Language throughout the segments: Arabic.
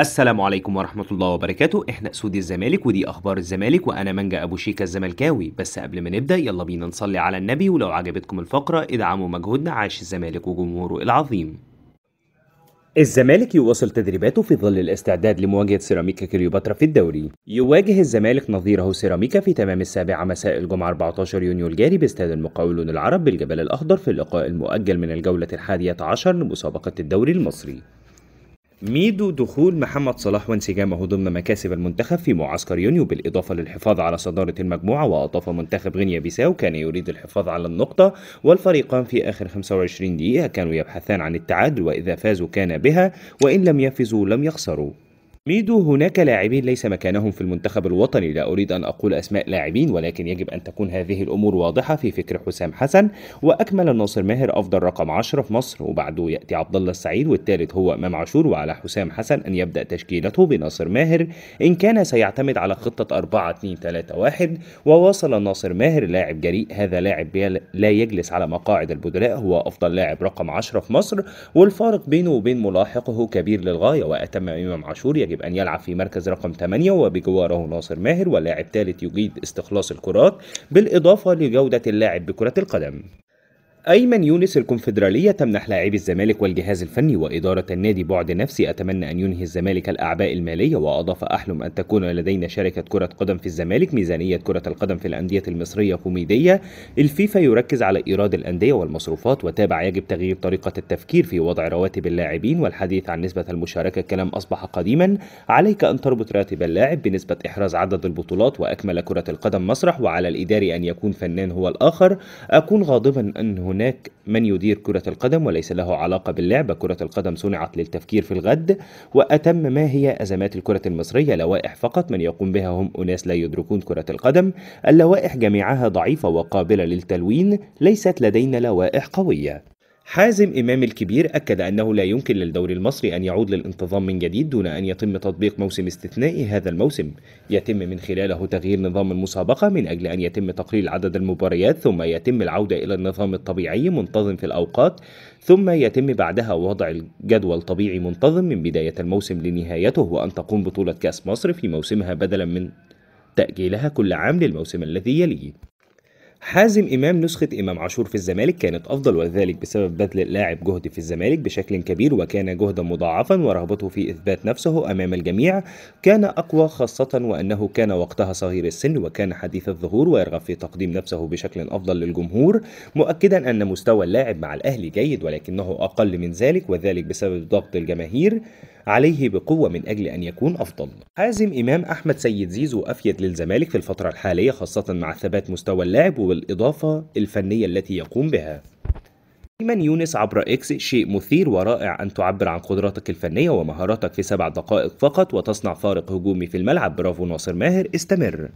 السلام عليكم ورحمة الله وبركاته احنا اسود الزمالك ودي اخبار الزمالك وانا منجا ابو شيكا الزملكاوي بس قبل ما نبدأ يلا بينا نصلي على النبي ولو عجبتكم الفقرة ادعموا مجهودنا عاش الزمالك وجمهوره العظيم الزمالك يواصل تدريباته في ظل الاستعداد لمواجهة سيراميكا كليوباترا في الدوري. يواجه الزمالك نظيره سيراميكا في تمام السابعة مساء الجمعة 14 يونيو الجاري باستاد المقاولون العرب بالجبل الأخضر في اللقاء المؤجل من الجولة الحادية عشر لمسابقة الدوري المصري. ميدو دخول محمد صلاح وانسجامه ضمن مكاسب المنتخب في معسكر يونيو بالإضافة للحفاظ على صدارة المجموعة وأضاف منتخب غينيا بيساو كان يريد الحفاظ على النقطة والفريقان في آخر 25 دقيقة كانوا يبحثان عن التعادل وإذا فازوا كان بها وإن لم يفزوا لم يخسروا ميدو هناك لاعبين ليس مكانهم في المنتخب الوطني لا أريد أن أقول أسماء لاعبين ولكن يجب أن تكون هذه الأمور واضحة في فكر حسام حسن وأكمل ناصر ماهر أفضل رقم 10 في مصر وبعده يأتي عبد الله السعيد والثالث هو إمام عاشور وعلى حسام حسن أن يبدأ تشكيلته بناصر ماهر إن كان سيعتمد على خطة 4 2 3 1 وواصل ناصر ماهر لاعب جريء هذا لاعب لا يجلس على مقاعد البدلاء هو أفضل لاعب رقم 10 في مصر والفارق بينه وبين ملاحقه كبير للغاية وأتم إمام عاشور يجب يجب أن يلعب في مركز رقم 8 وبجواره ناصر ماهر ولاعب ثالث يجيد استخلاص الكرات بالإضافة لجودة اللاعب بكرة القدم أيمن يونس الكونفدرالية تمنح لاعبي الزمالك والجهاز الفني وإدارة النادي بعد نفسي أتمنى أن ينهي الزمالك الأعباء المالية وأضاف أحلم أن تكون لدينا شركة كرة قدم في الزمالك ميزانية كرة القدم في الأندية المصرية كوميدية الفيفا يركز على إيراد الأندية والمصروفات وتابع يجب تغيير طريقة التفكير في وضع رواتب اللاعبين والحديث عن نسبة المشاركة كلام أصبح قديما عليك أن تربط راتب اللاعب بنسبة إحراز عدد البطولات وأكمل كرة القدم مسرح وعلى الإداري أن يكون فنان هو الآخر أكون غاضبا أن هنا هناك من يدير كرة القدم وليس له علاقة باللعبة كرة القدم صنعت للتفكير في الغد وأتم ما هي أزمات الكرة المصرية لوائح فقط من يقوم بها هم أناس لا يدركون كرة القدم اللوائح جميعها ضعيفة وقابلة للتلوين ليست لدينا لوائح قوية حازم إمام الكبير أكد أنه لا يمكن للدوري المصري أن يعود للانتظام من جديد دون أن يتم تطبيق موسم استثنائي هذا الموسم يتم من خلاله تغيير نظام المسابقة من أجل أن يتم تقليل عدد المباريات ثم يتم العودة إلى النظام الطبيعي منتظم في الأوقات ثم يتم بعدها وضع الجدول طبيعي منتظم من بداية الموسم لنهايته وأن تقوم بطولة كأس مصر في موسمها بدلا من تأجيلها كل عام للموسم الذي يليه حازم إمام نسخة إمام عاشور في الزمالك كانت أفضل وذلك بسبب بذل اللاعب جهد في الزمالك بشكل كبير وكان جهدا مضاعفا ورغبته في إثبات نفسه أمام الجميع كان أقوى خاصة وأنه كان وقتها صغير السن وكان حديث الظهور ويرغب في تقديم نفسه بشكل أفضل للجمهور مؤكدا أن مستوى اللاعب مع الأهلي جيد ولكنه أقل من ذلك وذلك بسبب ضغط الجماهير عليه بقوة من أجل أن يكون أفضل حازم إمام أحمد سيد زيزو أفيد للزمالك في الفترة الحالية خاصة مع ثبات مستوى اللاعب والإضافة الفنية التي يقوم بها ايمن يونس عبر اكس شيء مثير ورائع ان تعبر عن قدراتك الفنيه ومهاراتك في سبع دقائق فقط وتصنع فارق هجومي في الملعب برافو ناصر ماهر استمر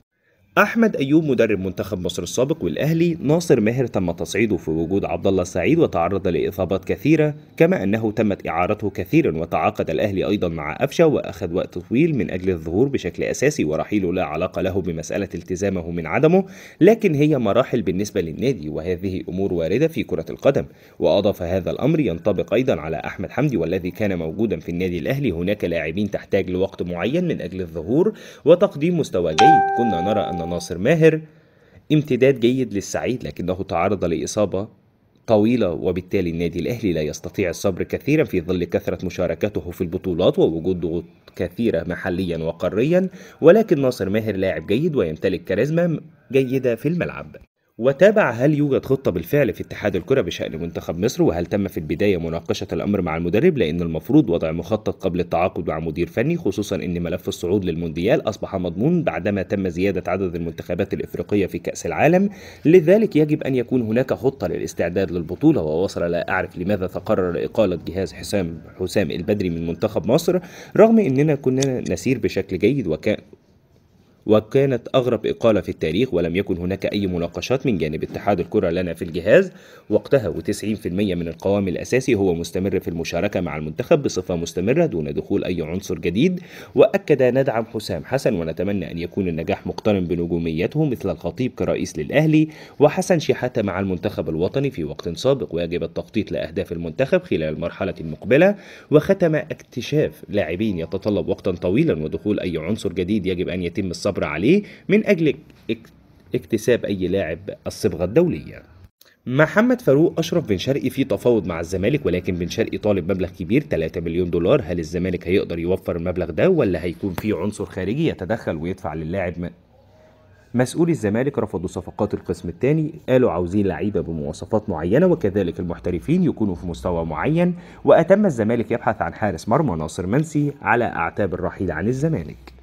أحمد أيوب مدرب منتخب مصر السابق والأهلي ناصر ماهر تم تصعيده في وجود عبد الله السعيد وتعرض لإصابات كثيرة كما أنه تمت إعارته كثيرا وتعاقد الأهلي أيضا مع افشا وأخذ وقت طويل من أجل الظهور بشكل أساسي ورحيله لا علاقة له بمسألة التزامه من عدمه لكن هي مراحل بالنسبة للنادي وهذه أمور واردة في كرة القدم وأضاف هذا الأمر ينطبق أيضا على أحمد حمدي والذي كان موجودا في النادي الأهلي هناك لاعبين تحتاج لوقت معين من أجل الظهور وتقديم مستوى جيد كنا نرى أن ناصر ماهر امتداد جيد للسعيد لكنه تعرض لإصابة طويلة وبالتالي النادي الأهلي لا يستطيع الصبر كثيرا في ظل كثرة مشاركته في البطولات ووجود ضغوط كثيرة محليا وقاريا ولكن ناصر ماهر لاعب جيد ويمتلك كاريزما جيدة في الملعب وتابع هل يوجد خطة بالفعل في اتحاد الكرة بشأن منتخب مصر وهل تم في البداية مناقشة الأمر مع المدرب لأن المفروض وضع مخطط قبل التعاقد مع مدير فني خصوصا أن ملف الصعود للمونديال أصبح مضمون بعدما تم زيادة عدد المنتخبات الإفريقية في كأس العالم لذلك يجب أن يكون هناك خطة للاستعداد للبطولة ووصل لا أعرف لماذا تقرر إقالة جهاز حسام حسام البدري من منتخب مصر رغم أننا كنا نسير بشكل جيد وكان وكانت أغرب إقالة في التاريخ ولم يكن هناك أي مناقشات من جانب اتحاد الكرة لنا في الجهاز وقتها و90% من القوام الأساسي هو مستمر في المشاركة مع المنتخب بصفة مستمرة دون دخول أي عنصر جديد وأكد ندعم حسام حسن ونتمنى أن يكون النجاح مقترن بنجوميته مثل الخطيب كرئيس للأهلي وحسن شحاتة مع المنتخب الوطني في وقت سابق ويجب التخطيط لأهداف المنتخب خلال المرحلة المقبلة وختم اكتشاف لاعبين يتطلب وقتا طويلا ودخول أي عنصر جديد يجب أن يتم الصبر الصبر عليه من أجل اكتساب أي لاعب الصبغة الدولية محمد فاروق أشرف بن شرقي في تفاوض مع الزمالك ولكن بن شرقي طالب مبلغ كبير 3 مليون دولار هل الزمالك هيقدر يوفر المبلغ ده ولا هيكون في عنصر خارجي يتدخل ويدفع للاعب مسؤولي الزمالك رفضوا صفقات القسم الثاني قالوا عاوزين لعيبه بمواصفات معينه وكذلك المحترفين يكونوا في مستوى معين واتم الزمالك يبحث عن حارس مرمى ناصر منسي على اعتاب الرحيل عن الزمالك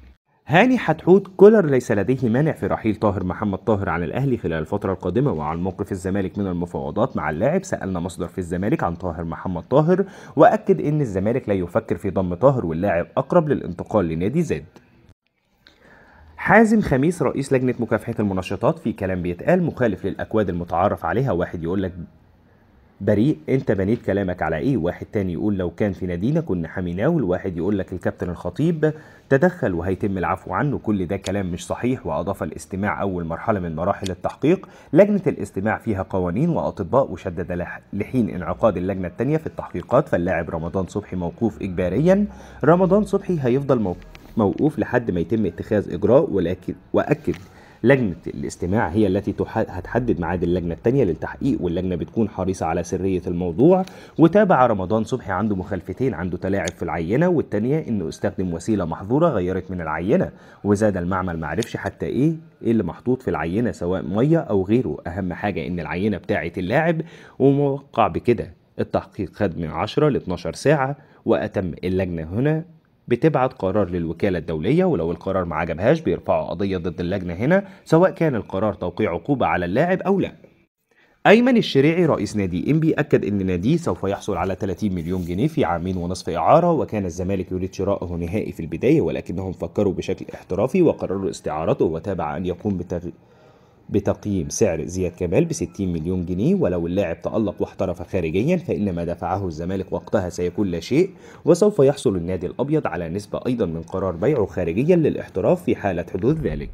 هاني حتحوت كولر ليس لديه مانع في رحيل طاهر محمد طاهر عن الاهلي خلال الفتره القادمه وعن موقف الزمالك من المفاوضات مع اللاعب سالنا مصدر في الزمالك عن طاهر محمد طاهر واكد ان الزمالك لا يفكر في ضم طاهر واللاعب اقرب للانتقال لنادي زد حازم خميس رئيس لجنة مكافحة المنشطات في كلام بيتقال مخالف للأكواد المتعارف عليها واحد يقول لك بريء انت بنيت كلامك على ايه واحد تاني يقول لو كان في نادينا كنا حميناه والواحد يقول لك الكابتن الخطيب تدخل وهيتم العفو عنه كل ده كلام مش صحيح واضاف الاستماع اول مرحله من مراحل التحقيق لجنه الاستماع فيها قوانين واطباء وشدد لحين انعقاد اللجنه الثانيه في التحقيقات فاللاعب رمضان صبحي موقوف اجباريا رمضان صبحي هيفضل موقوف لحد ما يتم اتخاذ اجراء ولكن واكد لجنه الاستماع هي التي هتحدد ميعاد اللجنه الثانيه للتحقيق واللجنه بتكون حريصه على سريه الموضوع وتابع رمضان صبحي عنده مخالفتين عنده تلاعب في العينه والثانيه انه استخدم وسيله محظوره غيرت من العينه وزاد المعمل ما عرفش حتى ايه ايه اللي محطوط في العينه سواء ميه او غيره اهم حاجه ان العينه بتاعه اللاعب وموقع بكده التحقيق خد من 10 ل 12 ساعه وأتم اللجنة هنا بتبعت قرار للوكالة الدولية ولو القرار ما عجبهاش بيرفعوا قضية ضد اللجنة هنا سواء كان القرار توقيع عقوبة على اللاعب أو لا أيمن الشريعي رئيس نادي إنبي أكد أن ناديه سوف يحصل على 30 مليون جنيه في عامين ونصف إعارة وكان الزمالك يريد شرائه نهائي في البداية ولكنهم فكروا بشكل احترافي وقرروا استعارته وتابع أن يقوم بتغيير بتقييم سعر زياد كمال ب 60 مليون جنيه ولو اللاعب تألق واحترف خارجيا فإن ما دفعه الزمالك وقتها سيكون لا شيء وسوف يحصل النادي الأبيض على نسبة أيضا من قرار بيعه خارجيا للاحتراف في حالة حدوث ذلك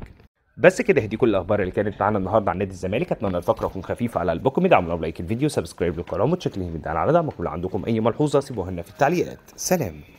بس كده دي كل الاخبار اللي كانت معانا النهارده عن نادي الزمالك اتمنى الفقره تكون خفيفه على قلبكم ادعموا لايك الفيديو سبسكرايب للقناه وتشكرين جدا على دعمكم لو عندكم اي ملحوظه سيبوها لنا في التعليقات سلام